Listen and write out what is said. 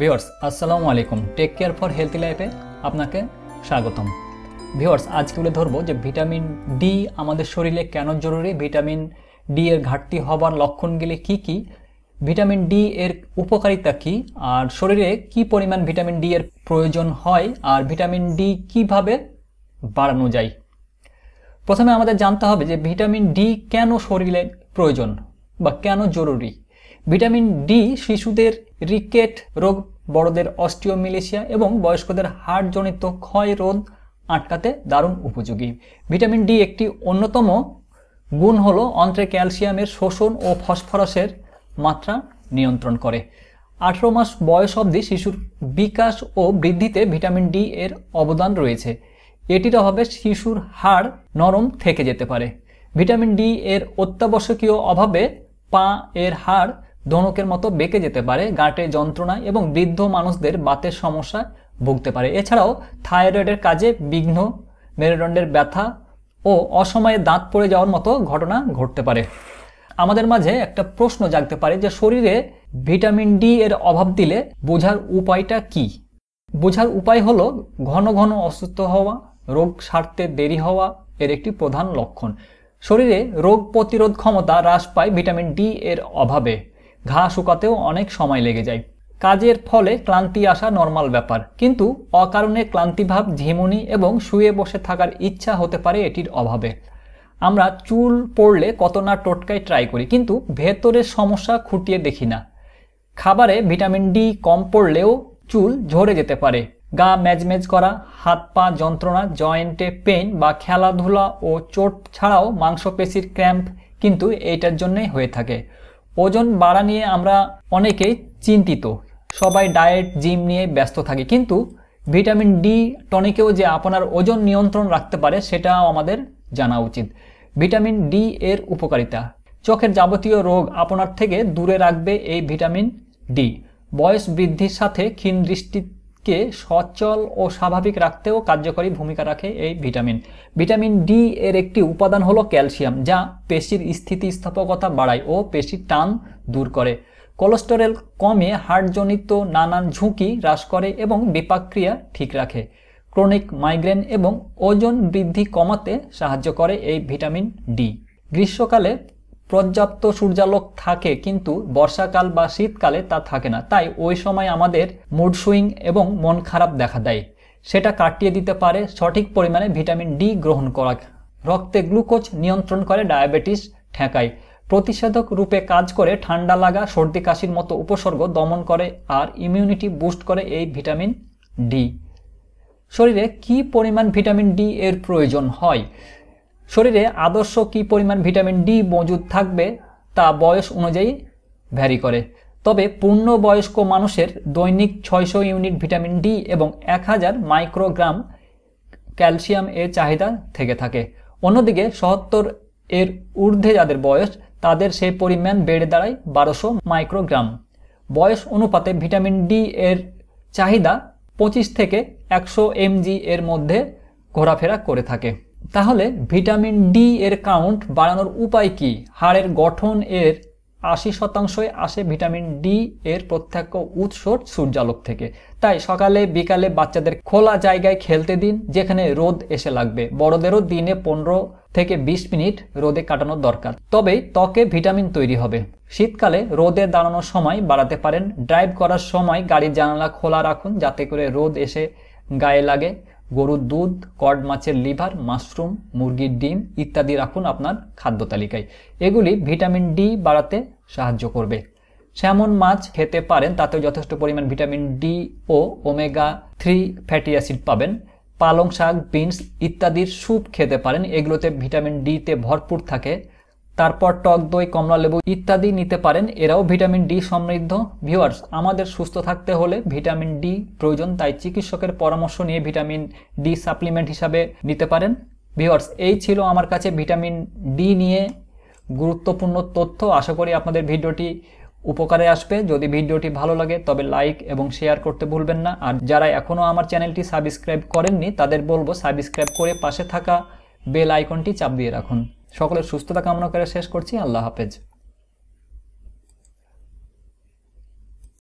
viewers আসসালামু আলাইকুম take care for healthy লাইফে আপনাকে স্বাগতম ভিওর্স আজকে বলে ধরবো যে ভিটামিন ডি আমাদের শরীরে কেন জরুরি ভিটামিন ডি এর ঘাটতি হবার লক্ষণগুলি কি কি ভিটামিন ডি এর উপকারিতা কি আর শরীরে কি পরিমাণ ভিটামিন ডি এর প্রয়োজন হয় আর ভিটামিন ডি কিভাবে বাড়ানো যায় প্রথমে আমাদের জানতে হবে যে ভিটামিন ডি কেন শরীরে প্রয়োজন বা কেন জরুরি ভিটামিন ডি শিশুদের রিকেট রোগ বড়দের অস্টিওমিলেশিয়া এবং বয়স্কদের হাড়জনিত ক্ষয় রোধ আটকাতে দারুণ উপযোগী ভিটামিন ডি একটি অন্যতম গুণ হলো অন্ত্রে ক্যালসিয়ামের শোষণ ও ফসফরাসের মাত্রা নিয়ন্ত্রণ করে আঠেরো মাস বয়স অবধি শিশুর বিকাশ ও বৃদ্ধিতে ভিটামিন ডি এর অবদান রয়েছে এটির অভাবে শিশুর হাড় নরম থেকে যেতে পারে ভিটামিন ডি এর অত্যাবশ্যকীয় অভাবে পা এর হাড় ধনকের মতো বেঁকে যেতে পারে গাঁটে যন্ত্রণায় এবং বৃদ্ধ মানুষদের বাতের সমস্যা ভুগতে পারে এছাড়াও থাইরয়েডের কাজে বিঘ্ন মেরুদণ্ডের ব্যথা ও অসময়ে দাঁত পড়ে যাওয়ার মতো ঘটনা ঘটতে পারে আমাদের মাঝে একটা প্রশ্ন জাগতে পারে যে শরীরে ভিটামিন ডি এর অভাব দিলে বোঝার উপায়টা কি বোঝার উপায় হলো ঘন ঘন অসুস্থ হওয়া রোগ সারতে দেরি হওয়া এর একটি প্রধান লক্ষণ শরীরে রোগ প্রতিরোধ ক্ষমতা হ্রাস পায় ভিটামিন ডি এর অভাবে ঘা শুকাতেও অনেক সময় লেগে যায় কাজের ফলে ক্লান্তি আসা নর্মাল ব্যাপার কিন্তু অকারণে ক্লান্তিভাব ঝিমুনি এবং শুয়ে বসে থাকার ইচ্ছা হতে পারে এটির অভাবে আমরা চুল পড়লে কত না টোটকায় ট্রাই করি কিন্তু ভেতরের সমস্যা খুঁটিয়ে দেখি না খাবারে ভিটামিন ডি কম পড়লেও চুল ঝরে যেতে পারে গা ম্যাজমেজ করা হাত পা যন্ত্রণা জয়েন্টে পেন বা খেলাধুলা ও চোট ছাড়াও মাংসপেশির ক্র্যাম্প কিন্তু এইটার জন্যই হয়ে থাকে ওজন বাড়া নিয়ে আমরা অনেকেই চিন্তিত সবাই ডায়েট জিম নিয়ে ব্যস্ত থাকি কিন্তু ভিটামিন ডি টনিকেও যে আপনার ওজন নিয়ন্ত্রণ রাখতে পারে সেটাও আমাদের জানা উচিত ভিটামিন ডি এর উপকারিতা চোখের যাবতীয় রোগ আপনার থেকে দূরে রাখবে এই ভিটামিন ডি বয়স বৃদ্ধির সাথে ক্ষীণ দৃষ্টি কে সচল ও স্বাভাবিক রাখতেও কার্যকরী ভূমিকা রাখে এই ভিটামিন ভিটামিন ডি এর একটি উপাদান হলো ক্যালসিয়াম যা পেশির স্থিতিস্থাপকতা বাড়ায় ও পেশির টান দূর করে কোলেস্টেরল কমে হার্টজনিত নানান ঝুঁকি হ্রাস করে এবং বিপাকক্রিয়া ঠিক রাখে ক্রনিক মাইগ্রেন এবং ওজন বৃদ্ধি কমাতে সাহায্য করে এই ভিটামিন ডি গ্রীষ্মকালে পর্যাপ্ত সূর্যালোক থাকে কিন্তু বর্ষাকাল বা শীতকালে তা থাকে না তাই ওই সময় আমাদের মুড সুইং এবং মন খারাপ দেখা দেয় সেটা কাটিয়ে দিতে পারে সঠিক পরিমাণে ভিটামিন ডি গ্রহণ করা রক্তে গ্লুকোজ নিয়ন্ত্রণ করে ডায়াবেটিস ঠেকায় প্রতিষেধক রূপে কাজ করে ঠান্ডা লাগা সর্দি কাশির মতো উপসর্গ দমন করে আর ইমিউনিটি বুস্ট করে এই ভিটামিন ডি শরীরে কি পরিমাণ ভিটামিন ডি এর প্রয়োজন হয় শরীরে আদর্শ কি পরিমাণ ভিটামিন ডি মজুদ থাকবে তা বয়স অনুযায়ী ভ্যারি করে তবে পূর্ণ বয়স্ক মানুষের দৈনিক ছয়শো ইউনিট ভিটামিন ডি এবং এক হাজার মাইক্রোগ্রাম ক্যালসিয়াম এর চাহিদা থেকে থাকে অন্যদিকে সত্তর এর ঊর্ধ্বে যাদের বয়স তাদের সে পরিমাণ বেড়ে দাঁড়ায় বারোশো মাইক্রোগ্রাম বয়স অনুপাতে ভিটামিন ডি এর চাহিদা পঁচিশ থেকে একশো এমজি এর মধ্যে ঘোরাফেরা করে থাকে তাহলে ভিটামিন ডি এর কাউন্ট বাড়ানোর উপায় কি হাড়ের গঠন এর আশি শতাংশই আসে ভিটামিন ডি এর প্রত্যক্ষ উৎস সূর্যালোক থেকে তাই সকালে বিকালে বাচ্চাদের খোলা জায়গায় খেলতে দিন যেখানে রোদ এসে লাগবে বড়দেরও দিনে পনেরো থেকে ২০ মিনিট রোদে কাটানোর দরকার তবেই ত্বকে ভিটামিন তৈরি হবে শীতকালে রোদে দাঁড়ানোর সময় বাড়াতে পারেন ড্রাইভ করার সময় গাড়ির জানালা খোলা রাখুন যাতে করে রোদ এসে গায়ে লাগে গরুর দুধ কড মাছের লিভার মাশরুম মুরগির ডিম ইত্যাদি রাখুন আপনার খাদ্য তালিকায় এগুলি ভিটামিন ডি বাড়াতে সাহায্য করবে স্যামন মাছ খেতে পারেন তাতেও যথেষ্ট পরিমাণ ভিটামিন ডি ও ওমেগা থ্রি ফ্যাটি অ্যাসিড পাবেন পালং শাক বিনস ইত্যাদির স্যুপ খেতে পারেন এগুলোতে ভিটামিন ডিতে ভরপুর থাকে তারপর টক দই কমলা লেবু ইত্যাদি নিতে পারেন এরাও ভিটামিন ডি সমৃদ্ধ ভিউয়ার্স আমাদের সুস্থ থাকতে হলে ভিটামিন ডি প্রয়োজন তাই চিকিৎসকের পরামর্শ নিয়ে ভিটামিন ডি সাপ্লিমেন্ট হিসাবে নিতে পারেন ভিউয়ার্স এই ছিল আমার কাছে ভিটামিন ডি নিয়ে গুরুত্বপূর্ণ তথ্য আশা করি আপনাদের ভিডিওটি উপকারে আসবে যদি ভিডিওটি ভালো লাগে তবে লাইক এবং শেয়ার করতে ভুলবেন না আর যারা এখনও আমার চ্যানেলটি সাবস্ক্রাইব করেননি তাদের বলবো সাবস্ক্রাইব করে পাশে থাকা বেল আইকনটি চাপ দিয়ে রাখুন সকলের সুস্থতা কামনা করে শেষ করছি আল্লাহ হাফেজ